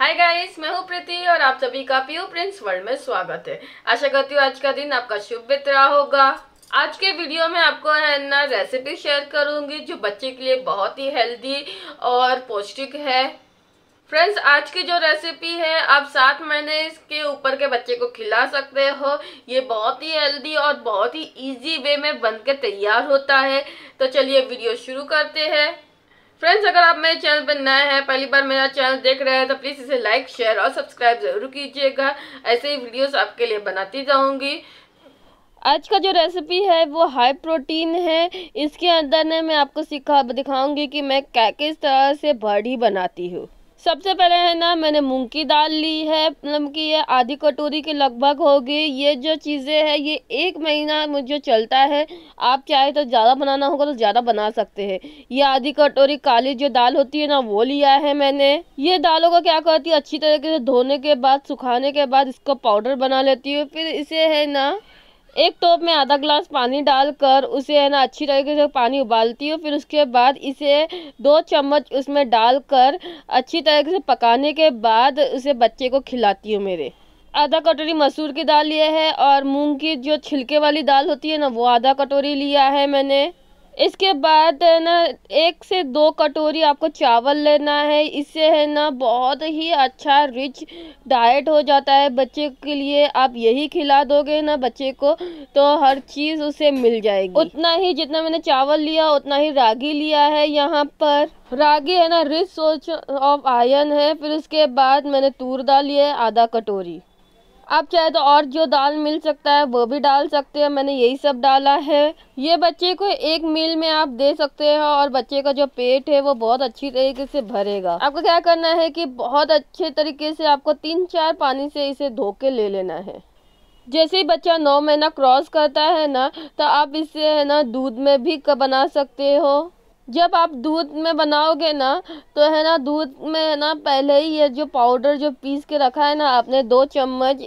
hi guys मैं हूँ प्रीति और आप सभी का पीओ प्रिंस वर्ल्ड में स्वागत है आशा करती हूँ आज का दिन आपका शुभ बीत रहा होगा आज के वीडियो में आपको है ना रेसिपी शेयर करूंगी जो बच्चे के लिए बहुत ही हेल्दी और पौष्टिक है फ्रेंड्स आज की जो रेसिपी है आप सात महीने के ऊपर के बच्चे को खिला सकते हो ये बहुत ही हेल्दी और बहुत ही इजी वे में बनके तैयार होता है तो चलिए वीडियो शुरू करते हैं फ्रेंड्स अगर आप मेरे चैनल पर नए हैं पहली बार मेरा चैनल देख रहे हैं तो प्लीज़ इसे लाइक शेयर और सब्सक्राइब ज़रूर कीजिएगा ऐसे ही वीडियोस आपके लिए बनाती जाऊंगी आज का जो रेसिपी है वो हाई प्रोटीन है इसके अंदर ने मैं आपको सिखा दिखाऊंगी कि मैं क्या किस तरह से बड़ी बनाती हूँ सबसे पहले है ना मैंने मूंग की दाल ली है मतलब कि ये आधी कटोरी के लगभग होगी ये जो चीज़ें हैं ये एक महीना मुझे चलता है आप चाहे तो ज़्यादा बनाना होगा तो ज़्यादा बना सकते हैं ये आधी कटोरी काली जो दाल होती है ना वो लिया है मैंने ये दालों को क्या करती है अच्छी तरीके से धोने के बाद सुखाने के बाद इसको पाउडर बना लेती हूँ फिर इसे है ना एक टोप में आधा ग्लास पानी डालकर उसे है ना अच्छी तरीके से पानी उबालती हूँ फिर उसके बाद इसे दो चम्मच उसमें डालकर अच्छी तरीके से पकाने के बाद उसे बच्चे को खिलाती हूँ मेरे आधा कटोरी मसूर की दाल लिए है और मूंग की जो छिलके वाली दाल होती है ना वो आधा कटोरी लिया है मैंने इसके बाद है ना एक से दो कटोरी आपको चावल लेना है इससे है ना बहुत ही अच्छा रिच डाइट हो जाता है बच्चे के लिए आप यही खिला दोगे ना बच्चे को तो हर चीज़ उसे मिल जाएगी उतना ही जितना मैंने चावल लिया उतना ही रागी लिया है यहाँ पर रागी है ना रिच सोच ऑफ आयन है फिर उसके बाद मैंने तूर दाल है आधा कटोरी आप चाहे तो और जो दाल मिल सकता है वो भी डाल सकते हैं मैंने यही सब डाला है ये बच्चे को एक मील में आप दे सकते हैं और बच्चे का जो पेट है वो बहुत अच्छी तरीके से भरेगा आपको क्या करना है कि बहुत अच्छे तरीके से आपको तीन चार पानी से इसे धो के ले लेना है जैसे ही बच्चा नौ महीना क्रॉस करता है ना तो आप इसे है ना दूध में भी बना सकते हो जब आप दूध में बनाओगे ना तो है ना दूध में है ना पहले ही ये जो पाउडर जो पीस के रखा है ना आपने दो चम्मच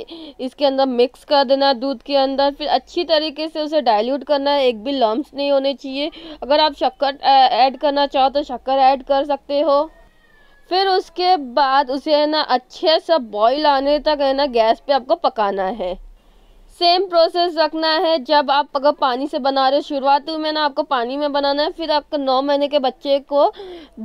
इसके अंदर मिक्स कर देना दूध के अंदर फिर अच्छी तरीके से उसे डाइल्यूट करना है एक भी लम्स नहीं होने चाहिए अगर आप शक्कर ऐड करना चाहो तो शक्कर ऐड कर सकते हो फिर उसके बाद उसे है ना अच्छे से बॉईल आने तक है ना गैस पे आपको पकाना है सेम प्रोसेस रखना है जब आप अगर पानी से बना रहे हो शुरुआत में ना आपको पानी में बनाना है फिर आपको नौ महीने के बच्चे को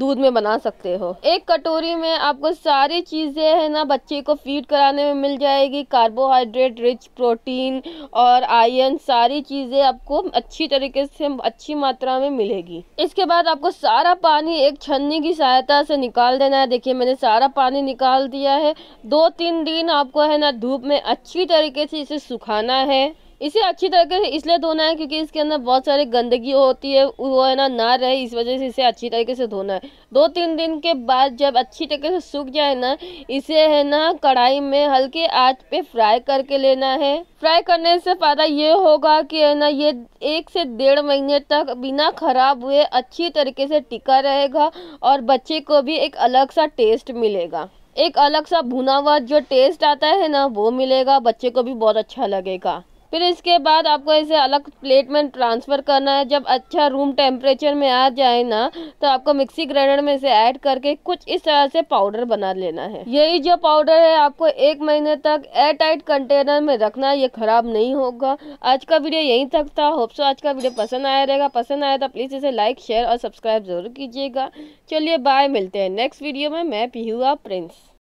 दूध में बना सकते हो एक कटोरी में आपको सारी चीज़ें है ना बच्चे को फीड कराने में मिल जाएगी कार्बोहाइड्रेट रिच प्रोटीन और आयरन सारी चीज़ें आपको अच्छी तरीके से अच्छी मात्रा में मिलेगी इसके बाद आपको सारा पानी एक छन्नी की सहायता से निकाल देना है देखिए मैंने सारा पानी निकाल दिया है दो तीन दिन आपको है ना धूप में अच्छी तरीके से इसे सुखा धोना है इसे अच्छी तरीके से इसलिए धोना है क्योंकि इसके अंदर बहुत सारे गंदगी होती है वो है ना ना रहे इस वजह से इसे अच्छी तरीके से धोना है दो तीन दिन के बाद जब अच्छी तरीके से सूख जाए ना इसे है ना कढ़ाई में हल्के आंच पे फ्राई करके लेना है फ्राई करने से फ़ायदा ये होगा कि है ना ये एक से डेढ़ महीने तक बिना खराब हुए अच्छी तरीके से टिका रहेगा और बच्चे को भी एक अलग सा टेस्ट मिलेगा एक अलग सा भुना हुआ जो टेस्ट आता है ना वो मिलेगा बच्चे को भी बहुत अच्छा लगेगा फिर इसके बाद आपको इसे अलग प्लेट में ट्रांसफ़र करना है जब अच्छा रूम टेम्परेचर में आ जाए ना तो आपको मिक्सी ग्राइंडर में इसे ऐड करके कुछ इस तरह से पाउडर बना लेना है यही जो पाउडर है आपको एक महीने तक एयर टाइट कंटेनर में रखना ये ख़राब नहीं होगा आज का वीडियो यहीं तक था होप्सो आज का वीडियो पसंद आया रहेगा पसंद आया तो प्लीज़ इसे लाइक शेयर और सब्सक्राइब ज़रूर कीजिएगा चलिए बाय मिलते हैं नेक्स्ट वीडियो में मैं पिहुआ प्रिंस